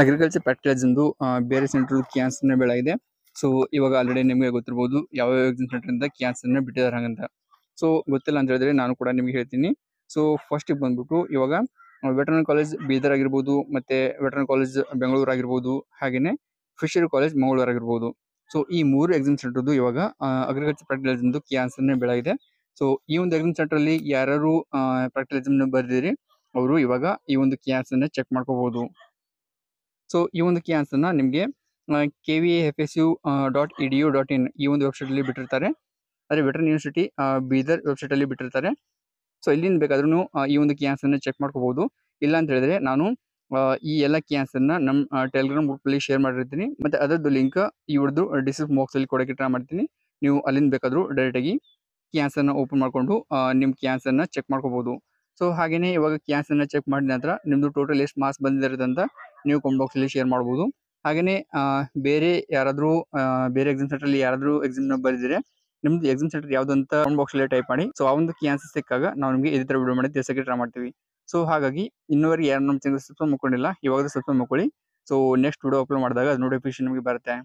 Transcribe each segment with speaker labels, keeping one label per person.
Speaker 1: agriculture ಪ್ಯಾಕ್ಟೇಜ್ ಎಂದು ಬೇರೆ central ಬೆಳೆ ಇದೆ ಸೊ ಇವಾಗ ಆಲ್ರೆಡಿ ನಿಮಗೆ ಗೊತ್ತಿರಬಹುದು ಯಾವ ಯಾವ ಸೆಂಟ್ರಿಂದ ಕ್ಯಾನ್ಸರ್ನ ಬಿಟ್ಟಿದ್ದಾರೆ ಹಾಗಂತ ಸೊ ಗೊತ್ತಿಲ್ಲ ಅಂತ ಹೇಳಿದ್ರೆ ನಾನು ಕೂಡ ನಿಮಗೆ ಹೇಳ್ತೀನಿ ಸೊ ಫಸ್ಟಿಗೆ ಬಂದ್ಬಿಟ್ಟು ಇವಾಗ ವೆಟರ್ನರಿ ಕಾಲೇಜ್ ಬೀದರ್ ಆಗಿರ್ಬೋದು ಮತ್ತೆ ವೆಟರ್ನರಿ ಕಾಲೇಜ್ ಬೆಂಗಳೂರು ಆಗಿರ್ಬೋದು ಹಾಗೆಯೇ ಫಿಶರಿ ಕಾಲೇಜ್ ಮಂಗಳೂರು ಆಗಿರ್ಬೋದು ಸೊ ಈ ಮೂರು ಎಕ್ಸಾಮ್ ಸೆಂಟರ್ ಇವಾಗ ಅಗ್ರಿಕಲ್ಚರ್ ಪ್ರಾಕ್ಟಿಕಲ್ ಎಂದು ಕ್ಯಾನ್ಸರ್ನೇ ಬೆಳಗಿದೆ ಸೊ ಈ ಒಂದು ಎಕ್ಸಾಮ್ ಸೆಂಟ್ರಲ್ಲಿ ಯಾರು ಪ್ರಾಕ್ಟಿಕಲ್ ಬರ್ದಿರಿ ಬರೆದಿರಿ ಅವರು ಇವಾಗ ಈ ಒಂದು ಕ್ಯಾನ್ಸರ್ನ ಚೆಕ್ ಮಾಡ್ಕೋಬಹುದು ಸೊ ಈ ಒಂದು ಕೀ ಆನ್ಸರ್ನ ನಿಮಗೆ K V F S U dot E D U dot in ಈ ಒಂದು ವೆಬ್ಸೈಟಲ್ಲಿ ಬಿಟ್ಟಿರ್ತಾರೆ ಅದೇ ವೆಟರ್ನ್ ಯೂನಿವರ್ಸಿಟಿ ಬೀದರ್ ವೆಬ್ಸೈಟಲ್ಲಿ ಬಿಟ್ಟಿರ್ತಾರೆ ಸೊ ಇಲ್ಲಿಂದ ಬೇಕಾದ್ರೂ ಈ ಒಂದು ಕೀ ಆನ್ಸರ್ನ ಚೆಕ್ ಮಾಡ್ಕೋಬಹುದು ಇಲ್ಲ ಅಂತ ಹೇಳಿದ್ರೆ ನಾನು ಈ ಎಲ್ಲ ಕೀ ಆನ್ಸರ್ನ ನಮ್ಮ ಟೆಲಿಗ್ರಾಮ್ ಗ್ರೂಪಲ್ಲಿ ಶೇರ್ ಮಾಡಿರ್ತೀನಿ ಮತ್ತು ಅದರದ್ದು ಲಿಂಕ್ ಇವ್ರದ್ದು ಡಿಸ್ಕ್ರಿಪ್ ಬಾಕ್ಸಲ್ಲಿ ಕೊಡೋಕೆ ಟ್ರೈ ಮಾಡ್ತೀನಿ ನೀವು ಅಲ್ಲಿಂದ ಬೇಕಾದರೂ ಡೈರೆಕ್ಟಾಗಿ ಕೀ ಆನ್ಸರ್ನ ಓಪನ್ ಮಾಡಿಕೊಂಡು ನಿಮ್ಮ ಕೀ ಆನ್ಸರ್ನ ಚೆಕ್ ಮಾಡ್ಕೋಬೋದು ಸೊ ಹಾಗೇನೆ ಇವಾಗ ಅನ್ನ ಚೆಕ್ ಮಾಡಿದ ನಂತರ ನಿಮ್ದು ಟೋಟಲ್ ಎಷ್ಟು ಮಾರ್ಕ್ಸ್ ಬಂದಿದೆ ಅಂತ ನೀವು ಬಾಕ್ಸ್ ಅಲ್ಲಿ ಶೇರ್ ಮಾಡಬಹುದು ಹಾಗೇನೆ ಬೇರೆ ಯಾರಾದರೂ ಬೇರೆ ಎಕ್ಸಾಮ್ ಯಾರಾದ್ರು ಯಾರಾದರೂ ನ ಬರೆದಿದ್ರೆ ನಿಮ್ದು ಎಕ್ಸಾಮ್ ಸೆಂಟರ್ ಯಾವುದಂತ ಬಾಕ್ಸ್ ಅಲ್ಲಿ ಟೈಪ್ ಮಾಡಿ ಸೊ ಆ ಒಂದು ಕ್ಯಾನ್ಸರ್ ಸಿಕ್ಕಾಗ ನಾವು ನಿಮಗೆ ಇದೇ ತರ ವಿಡಿಯೋ ಮಾಡಿ ತಿಳಿಸಕ್ಕೆ ಟ್ರೈ ಮಾಡ್ತೀವಿ ಸೊ ಹಾಗಾಗಿ ಇನ್ನೂವರೆಗೆ ಯಾರು ನಮ್ಮ ಚಾನಲ್ ಸಬ್ಸ್ಕ್ರೈಬ್ ಮಾಡ್ಕೊಂಡಿಲ್ಲ ಇವಾಗ ಸಬ್ಸ್ಕ್ರೈಬ್ ಮಾಡ್ಕೊಳ್ಳಿ ಸೊ ನೆಕ್ಸ್ಟ್ ವಿಡಿಯೋ ಅಪ್ಲೋಡ್ ಮಾಡಿದಾಗ ಅದು ನೋಟಿಫಿಕೇಶನ್ ನಿಮಗೆ ಬರುತ್ತೆ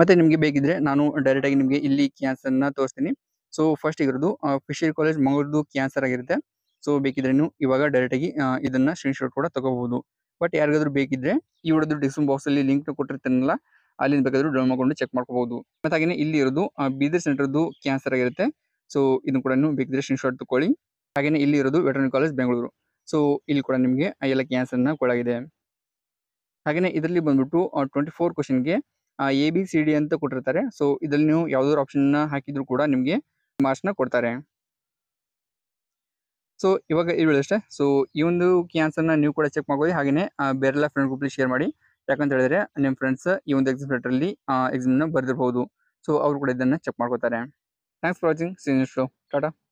Speaker 1: ಮತ್ತೆ ನಿಮಗೆ ಬೇಕಿದ್ರೆ ನಾನು ಡೈರೆಕ್ಟ್ ಆಗಿ ನಿಮಗೆ ಇಲ್ಲಿ ಕ್ಯಾನ್ಸರ್ನ ತೋರಿಸ್ತೀನಿ ಸೊ ಫಸ್ಟ್ ಇರೋದು ಫಿಶರಿ ಕಾಲೇಜ್ ಮಂಗಳೂರು ಕ್ಯಾನ್ಸರ್ ಆಗಿರುತ್ತೆ ಸೊ ಬೇಕಿದ್ರೆ ನೀವು ಇವಾಗ ಡೈರೆಕ್ಟ್ ಆಗಿ ಇದನ್ನ ಸ್ಕ್ರೀನ್ ಶಾಟ್ ಕೂಡ ತಗೋಬಹುದು ಬಟ್ ಯಾರಿಗಾದ್ರೂ ಬೇಕಿದ್ರೆ ಈ ಡಿಸ್ಕ್ರಿಪ್ ಬಾಕ್ಸ್ ಅಲ್ಲಿ ಲಿಂಕ್ ಕೊಟ್ಟಿರ್ತೇನಲ್ಲ ಅಲ್ಲಿಂದ ಬೇಕಾದ್ರೂ ಡೌನ್ ಮಾಡ್ಕೊಂಡು ಚೆಕ್ ಮಾಡ್ಕೋಬಹುದು ಮತ್ತೆ ಹಾಗೆ ಇಲ್ಲಿ ಇರೋದು ಬೀದರ್ ಸೆಂಟರ್ದು ಕ್ಯಾನ್ಸರ್ ಆಗಿರುತ್ತೆ ಸೊ ಇದನ್ನು ಕೂಡ ನೀವು ಬೇಕಿದ್ರೆ ಸ್ಕ್ರೀನ್ ಶಾರ್ಟ್ ತಗೊಳ್ಳಿ ಹಾಗೆಯೇ ಇಲ್ಲಿ ಇರೋದು ವೆಟರ್ನರಿ ಕಾಲೇಜ್ ಬೆಂಗಳೂರು ಸೊ ಇಲ್ಲಿ ಕೂಡ ನಿಮಗೆ ಎಲ್ಲ ಕ್ಯಾನ್ಸರ್ನ ಕೊಡಾಗಿದೆ ಹಾಗೆಯೇ ಇದರಲ್ಲಿ ಬಂದ್ಬಿಟ್ಟು ಟ್ವೆಂಟಿ ಫೋರ್ ಕ್ವಶನ್ಗೆ ಎ ಬಿ ಸಿ ಡಿ ಅಂತ ಕೊಟ್ಟಿರ್ತಾರೆ ಸೊ ಇದರಲ್ಲಿ ನೀವು ಯಾವುದಾದ್ರು ಆಪ್ಷನ್ನ ಹಾಕಿದ್ರು ಕೂಡ ನಿಮಗೆ ನ ಕೊಡ್ತಾರೆ ಸೊ ಇವಾಗ ಇರುಳು ಅಷ್ಟೇ ಸೊ ಈ ಒಂದು ಕ್ಯಾನ್ಸರ್ನ ನೀವು ಕೂಡ ಚೆಕ್ ಮಾಡ್ಬೋದು ಹಾಗೆಯೇ ಬೇರೆಲ್ಲ ಫ್ರೆಂಡ್ ಗ್ರೂಪ್ಲಿ ಶೇರ್ ಮಾಡಿ ಯಾಕಂತ ಹೇಳಿದ್ರೆ ನಿಮ್ಮ ಫ್ರೆಂಡ್ಸ್ ಈ ಒಂದು ಎಕ್ಸಾಮ್ ಸೆಂಟರಲ್ಲಿ ಎಕ್ಸಾಮ್ನ ಬರ್ದಿರಬಹುದು ಸೊ ಅವರು ಕೂಡ ಇದನ್ನು ಚೆಕ್ ಮಾಡ್ಕೋತಾರೆ ಥ್ಯಾಂಕ್ಸ್ ಫಾರ್ ವಾಚಿಂಗ್ ಸೀನ್ ಶೋ ಟಾಟಾ